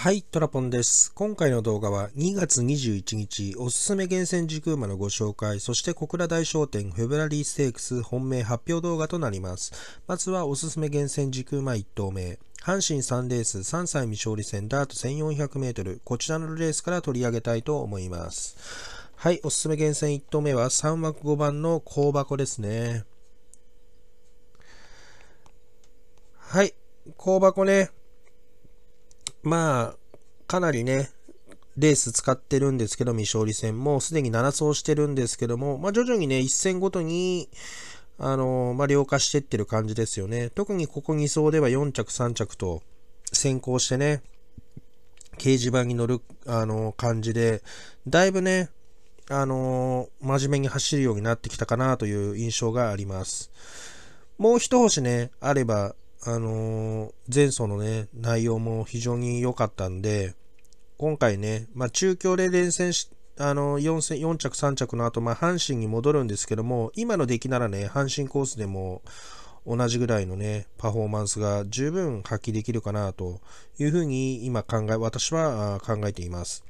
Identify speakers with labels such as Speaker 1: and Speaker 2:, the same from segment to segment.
Speaker 1: はい、トラポンです。今回の動画は2月21日、おすすめ厳選時空馬のご紹介、そして小倉大商店フェブラリーステークス本命発表動画となります。まずはおすすめ厳選時空馬1投目。阪神3レース3歳未勝利戦ダート1 4 0 0ル、こちらのレースから取り上げたいと思います。はい、おすすめ厳選1投目は3枠5番の香箱ですね。はい、香箱ね。まあ、かなりね、レース使ってるんですけど、未勝利戦も、すでに7走してるんですけども、まあ、徐々にね、1戦ごとに、あのー、まあ、量化してってる感じですよね。特にここ2走では4着、3着と先行してね、掲示板に乗る、あのー、感じで、だいぶね、あのー、真面目に走るようになってきたかなという印象があります。もう一星ね、あれば、あのー、前奏のね、内容も非常に良かったんで、今回ね、まあ、中京で連戦し、あのー、4, 戦4着、3着の後、まあ、阪神に戻るんですけども、今の出来ならね、阪神コースでも同じぐらいのね、パフォーマンスが十分発揮できるかなというふうに今考え、私は考えています。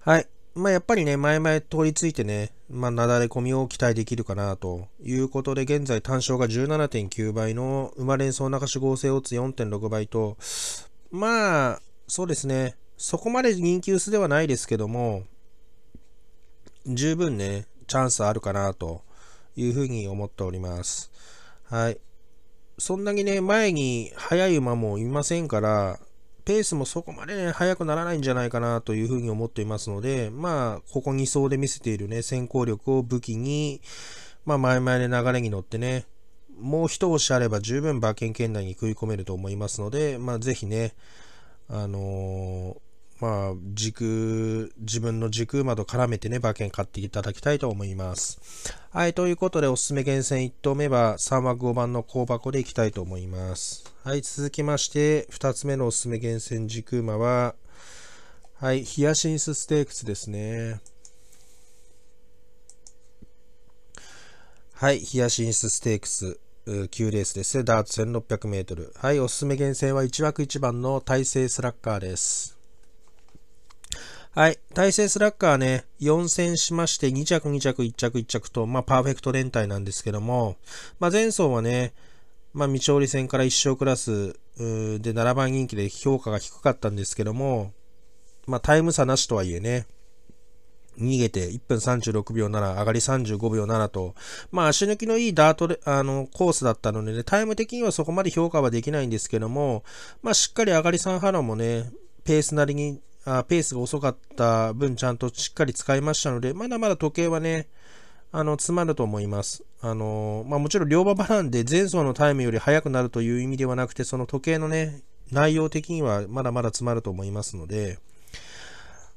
Speaker 1: はい。まあ、やっぱりね、前々通りついてね、まあ、なだれ込みを期待できるかなということで、現在単勝が17.9倍の馬連総中種合成オッズ4.6倍と、まあ、そうですね、そこまで人気薄ではないですけども、十分ね、チャンスあるかなというふうに思っております。はい。そんなにね、前に速い馬もいませんから、ペースもそこまで、ね、速くならないんじゃないかなというふうに思っていますので、まあ、ここ2走で見せているね、先行力を武器に、まあ、前々で流れに乗ってね、もう一押しあれば十分馬券圏内に食い込めると思いますので、まあ、ぜひね、あのーまあ、軸、自分の軸窓絡めてね、馬券買っていただきたいと思います。はい、ということで、おすすめ厳選1投目は3枠5番の香箱でいきたいと思います。はい、続きまして、2つ目のおすすめ厳選軸馬は、はい、ヒアシンスステークスですね。はい、ヒアシンスステークス。9レースです。ダーツ1600メートル。はい、おすすめ厳選は1枠1番の大勢スラッガーです。はい。対戦スラッガーね、4戦しまして、2着、2着、1着、1着と、まあ、パーフェクト連帯なんですけども、まあ、前走はね、まあ、未勝利戦から1勝クラスで7番人気で評価が低かったんですけども、まあ、タイム差なしとはいえね、逃げて1分36秒7、上がり35秒7と、まあ足抜きのいいダートで、あの、コースだったので、ね、タイム的にはそこまで評価はできないんですけども、まあしっかり上がり3波ロもね、ペースなりにあペースが遅かった分ちゃんとしっかり使いましたので、まだまだ時計はね、あの、詰まると思います。あのー、まあ、もちろん両馬場なんで前走のタイムより速くなるという意味ではなくて、その時計のね、内容的にはまだまだ詰まると思いますので、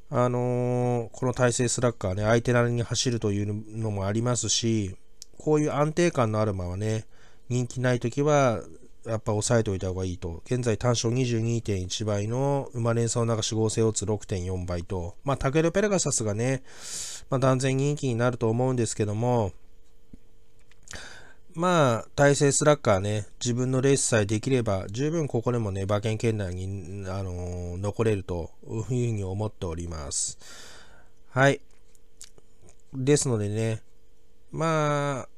Speaker 1: あのー、この体勢スラッガーね、相手なりに走るというのもありますし、こういう安定感のある馬はね、人気ない時はやっぱ抑えておいた方がいいと。現在単勝22.1倍の馬連鎖を流し合成オッズ6.4倍と。まあ、タケル・ペルガサスがね、まあ、断然人気になると思うんですけども、まあ、体制スラッガーね、自分のレースさえできれば、十分ここでもね、馬券圏内に、あのー、残れるというふうに思っております。はい。ですのでね、まあ、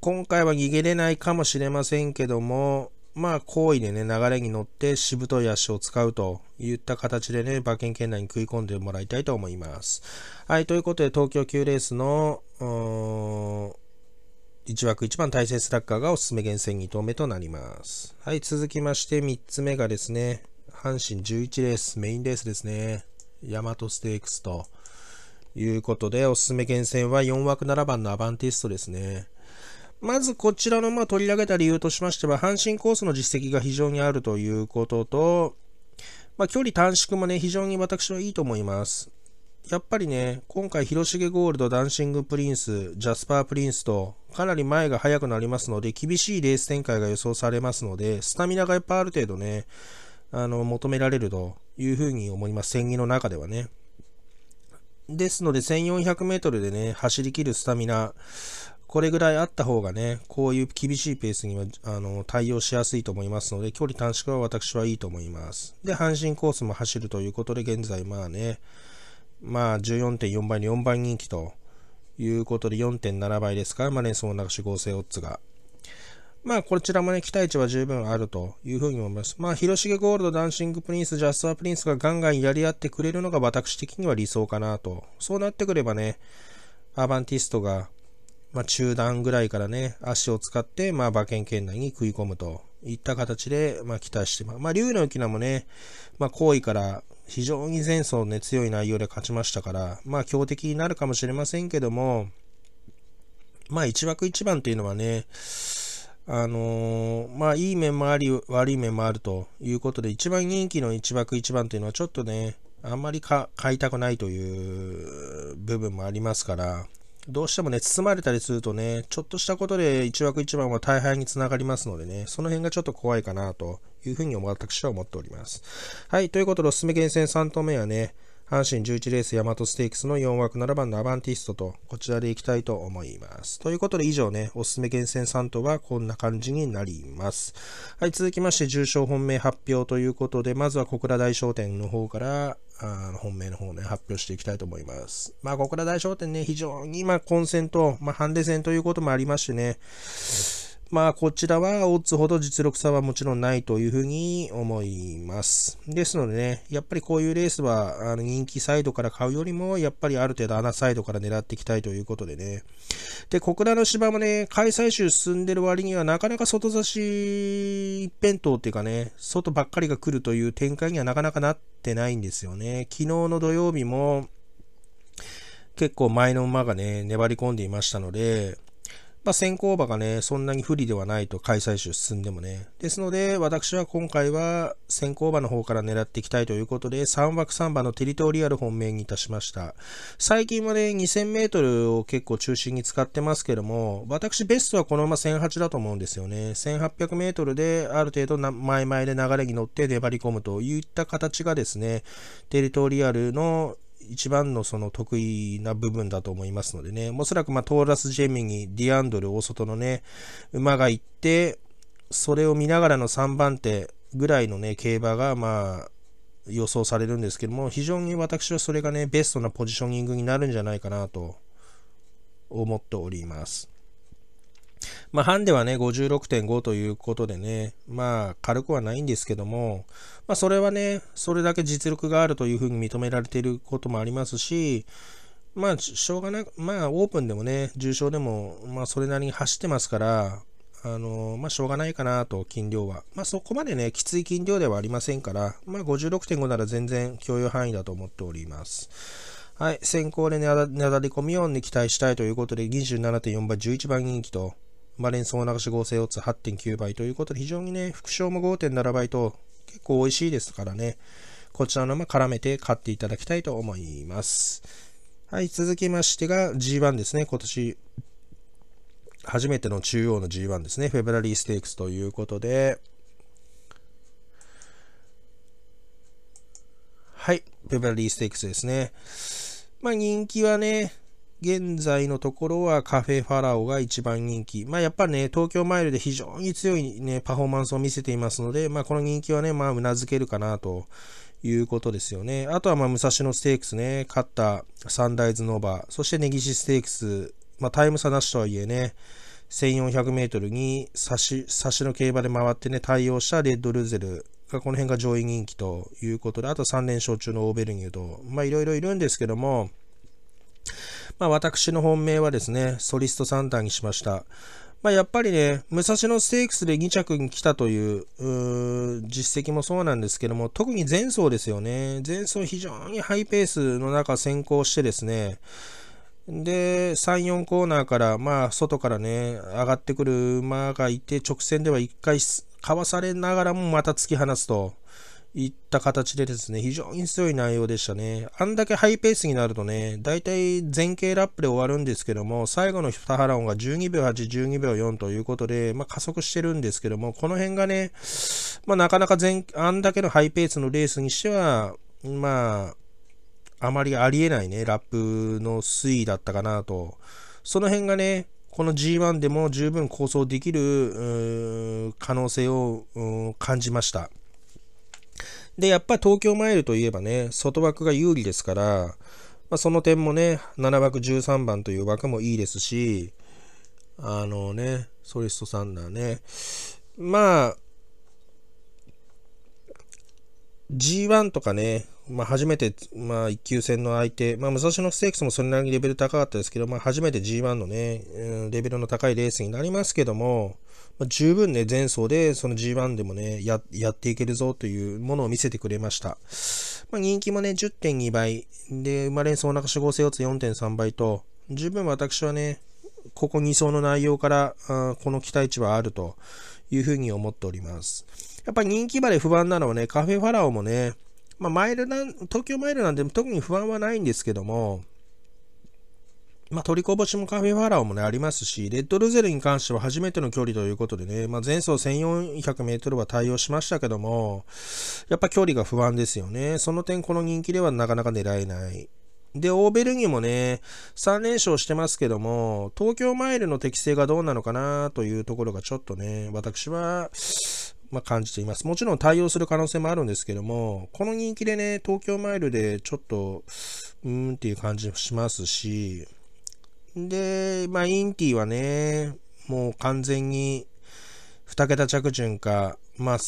Speaker 1: 今回は逃げれないかもしれませんけども、まあ、好意でね、流れに乗ってしぶとい足を使うといった形でね、馬券圏内に食い込んでもらいたいと思います。はい、ということで、東京9レースの、1枠1番大戦スラッガーがおすすめ厳選2投目となります。はい、続きまして3つ目がですね、阪神11レース、メインレースですね、大和ステークスということで、おすすめ厳選は4枠7番のアバンティストですね。まずこちらのまあ取り上げた理由としましては、阪神コースの実績が非常にあるということと、まあ、距離短縮もね、非常に私はいいと思います。やっぱりね、今回、広重ゴールド、ダンシングプリンス、ジャスパープリンスと、かなり前が速くなりますので、厳しいレース展開が予想されますので、スタミナがやっぱある程度ね、あの、求められるというふうに思います。戦技の中ではね。ですので、1400メートルでね、走りきるスタミナ、これぐらいあった方がね、こういう厳しいペースにはあの対応しやすいと思いますので、距離短縮は私はいいと思います。で、阪神コースも走るということで、現在まあね、まあ14.4倍に4倍人気ということで4.7倍ですから、まあレースの中手合成オッズが。まあ、こちらもね、期待値は十分あるというふうに思います。まあ、広重ゴールド、ダンシングプリンス、ジャストアプリンスがガンガンやり合ってくれるのが私的には理想かなと。そうなってくればね、アバンティストがまあ、中段ぐらいからね、足を使って、まあ、馬券圏内に食い込むといった形で、まあ、期待してます。まあ、竜の浮名もね、まあ、好位から非常に前走ね、強い内容で勝ちましたから、まあ、強敵になるかもしれませんけども、まあ、1枠1番というのはね、あのー、まあ、いい面もあり、悪い面もあるということで、一番人気の1枠1番というのはちょっとね、あんまり買いたくないという部分もありますから、どうしてもね、包まれたりするとね、ちょっとしたことで1枠1番は大敗につながりますのでね、その辺がちょっと怖いかなというふうに私は思っております。はい、ということでおすすめ厳選3投目はね、阪神11レース、大和ステークスの4枠7番のアバンティストと、こちらでいきたいと思います。ということで以上ね、おすすめ厳選3頭はこんな感じになります。はい、続きまして、重賞本命発表ということで、まずは小倉大商店の方から、あ本命の方ね、発表していきたいと思います。まあ、小倉大商店ね、非常に今、混戦と、まあ、ハンデ戦ということもありましてね、まあ、こちらはオッズほど実力差はもちろんないというふうに思います。ですのでね、やっぱりこういうレースは、あの人気サイドから買うよりも、やっぱりある程度穴サイドから狙っていきたいということでね。で、小倉の芝もね、開催週進んでる割には、なかなか外差し一辺倒っていうかね、外ばっかりが来るという展開にはなかなかなってないんですよね。昨日の土曜日も、結構前の馬がね、粘り込んでいましたので、まあ、先行馬がね、そんなに不利ではないと開催種進んでもね。ですので、私は今回は先行馬の方から狙っていきたいということで、3枠3番のテリトリアル本命にいたしました。最近はね、2000メートルを結構中心に使ってますけども、私ベストはこのまま1008だと思うんですよね。1800メートルである程度前々で流れに乗って粘り込むといった形がですね、テリトリアルの一番のその得意な部分だと思いますのでね、おそらくまあトーラス・ジェミニ、ディアンドル、大外のね、馬が行って、それを見ながらの3番手ぐらいのね、競馬がまあ予想されるんですけども、非常に私はそれがね、ベストなポジショニングになるんじゃないかなと思っております。まあ、ハンデはね、56.5ということでね、まあ、軽くはないんですけども、まあ、それはね、それだけ実力があるというふうに認められていることもありますし、まあ、しょうがなく、まあ、オープンでもね、重賞でも、まあ、それなりに走ってますから、あのまあ、しょうがないかなと、筋量は。まあ、そこまでね、きつい筋量ではありませんから、まあ、56.5なら全然共有範囲だと思っております。はい、先行でなだり込み音に期待したいということで、27.4倍11番人気と、マレンソ想流し合成オッズ8.9倍ということで、非常にね、副賞も5.7倍と結構美味しいですからね、こちらのま絡めて買っていただきたいと思います。はい、続きましてが G1 ですね、今年初めての中央の G1 ですね、フェブラリーステークスということで、はい、フェブラリーステークスですね。まあ人気はね、現在のところはカフェファラオが一番人気。まあやっぱね、東京マイルで非常に強いね、パフォーマンスを見せていますので、まあこの人気はね、まあ頷けるかなということですよね。あとはまあ武蔵野ステークスね、勝ったサンダイズノーバー、そしてネギシステークス、まあタイム差なしとはいえね、1400メートルに差し、差しの競馬で回ってね、対応したレッドルーゼル、がこの辺が上位人気ということで、あと3連勝中のオーベルニューと、まあいろいろいるんですけども、まあ、私の本命はですね、ソリスト3段にしました。まあ、やっぱりね、武蔵野ステークスで2着に来たという実績もそうなんですけども、特に前走ですよね。前走非常にハイペースの中先行してですね、で、3、4コーナーから、まあ、外からね、上がってくる馬がいて、直線では1回かわされながらもまた突き放すと。いった形でですね、非常に強い内容でしたね。あんだけハイペースになるとね、だいたい前傾ラップで終わるんですけども、最後の2波ンが12秒8、12秒4ということで、まあ、加速してるんですけども、この辺がね、まあ、なかなか前、あんだけのハイペースのレースにしては、まあ、あまりありえないね、ラップの推移だったかなと。その辺がね、この G1 でも十分構想できる可能性を感じました。で、やっぱ東京マイルといえばね、外枠が有利ですから、まあ、その点もね、7枠13番という枠もいいですし、あのね、ソリストサンダーね。まあ、G1 とかね、まあ、初めて、まあ、一級戦の相手、まあ、武蔵野ステークスもそれなりにレベル高かったですけど、まあ、初めて G1 のね、レベルの高いレースになりますけども、まあ、十分ね、前走で、その G1 でもねや、やっていけるぞというものを見せてくれました。まあ、人気もね、10.2倍、で、馬連走お腹死亡性腰つ4.3倍と、十分私はね、ここ2走の内容から、あこの期待値はあるというふうに思っております。やっぱり人気馬で不安なのはね、カフェファラオもね、まあ、マイルなん、東京マイルなんで特に不安はないんですけども、まあ、取りこぼしもカフェファラオもね、ありますし、レッドルゼルに関しては初めての距離ということでね、まあ、前走1400メートルは対応しましたけども、やっぱ距離が不安ですよね。その点、この人気ではなかなか狙えない。で、オーベルギもね、3連勝してますけども、東京マイルの適性がどうなのかなというところがちょっとね、私は、まあ、感じています。もちろん対応する可能性もあるんですけども、この人気でね、東京マイルでちょっと、うーんっていう感じもしますし、で、まあ、インティはね、もう完全に2桁着順か、まあ、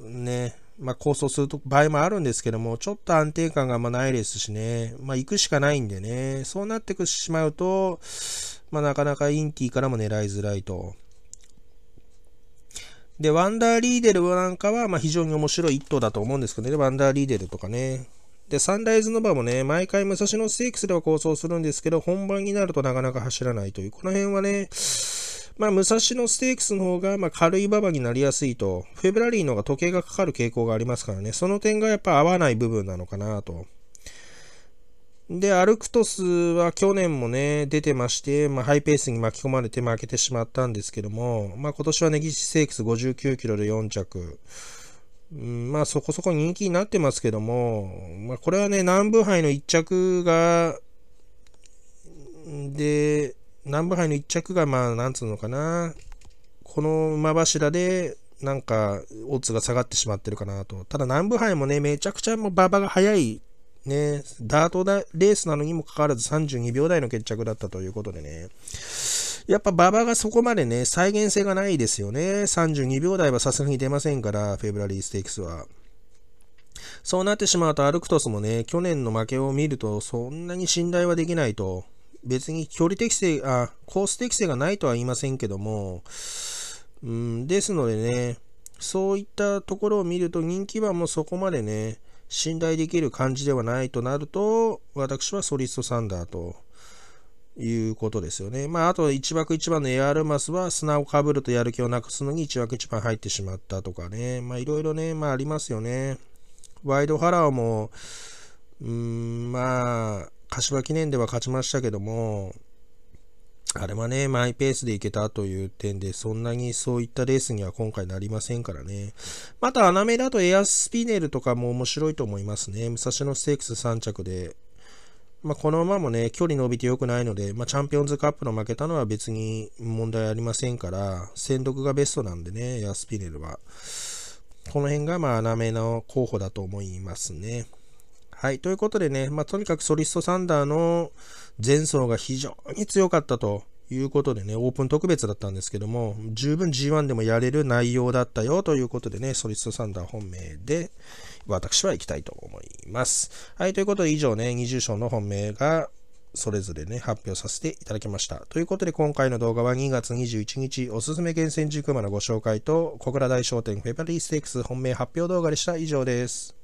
Speaker 1: ね、まあ、構想する場合もあるんですけども、ちょっと安定感があんまないですしね、まあ、行くしかないんでね、そうなってしまうと、まあ、なかなかインティからも狙いづらいと。で、ワンダーリーデルなんかは、ま非常に面白い一頭だと思うんですけどね、ワンダーリーデルとかね。で、サンライズの場もね、毎回武蔵野ステークスでは構想するんですけど、本番になるとなかなか走らないという、この辺はね、まあ、武蔵野ステークスの方が、まあ、軽い馬場になりやすいと、フェブラリーの方が時計がかかる傾向がありますからね、その点がやっぱ合わない部分なのかなと。で、アルクトスは去年もね、出てまして、まあ、ハイペースに巻き込まれて負けてしまったんですけども、まあ、今年はネギシステークス59キロで4着。うん、まあ、そこそこ人気になってますけども、まあ、これはね、南部杯の1着が、で、南部杯の1着が、まあ、なんつうのかな、この馬柱で、なんか、オッズが下がってしまってるかなと。ただ、南部杯もね、めちゃくちゃもう馬場が速い、ね、ダートだレースなのにもかかわらず32秒台の決着だったということでね。やっぱ馬場がそこまでね、再現性がないですよね。32秒台はさすがに出ませんから、フェブラリーステークスは。そうなってしまうと、アルクトスもね、去年の負けを見ると、そんなに信頼はできないと。別に距離適正、あ、コース適正がないとは言いませんけども、うん、ですのでね、そういったところを見ると人気馬もそこまでね、信頼できる感じではないとなると、私はソリストサンダーということですよね。まあ、あと1枠1番のエアルマスは砂をかぶるとやる気をなくすのに1枠1番入ってしまったとかね。まあ、いろいろね、まあありますよね。ワイドハラオも、うーん、まあ、柏記念では勝ちましたけども、あれはね、マイペースでいけたという点で、そんなにそういったレースには今回なりませんからね。また、穴目だとエアスピネルとかも面白いと思いますね。武蔵野ステークス3着で。まあ、この馬もね、距離伸びて良くないので、まあ、チャンピオンズカップの負けたのは別に問題ありませんから、戦力がベストなんでね、エアスピネルは。この辺が、まあ、穴目の候補だと思いますね。はい。ということでね、まあ、とにかくソリストサンダーの前走が非常に強かったということでね、オープン特別だったんですけども、十分 G1 でもやれる内容だったよということでね、ソリストサンダー本命で、私は行きたいと思います。はい。ということで以上ね、20章の本命が、それぞれね、発表させていただきました。ということで、今回の動画は2月21日、おすすめ厳選1馬熊のご紹介と、小倉大商店フェバリーステークス本命発表動画でした。以上です。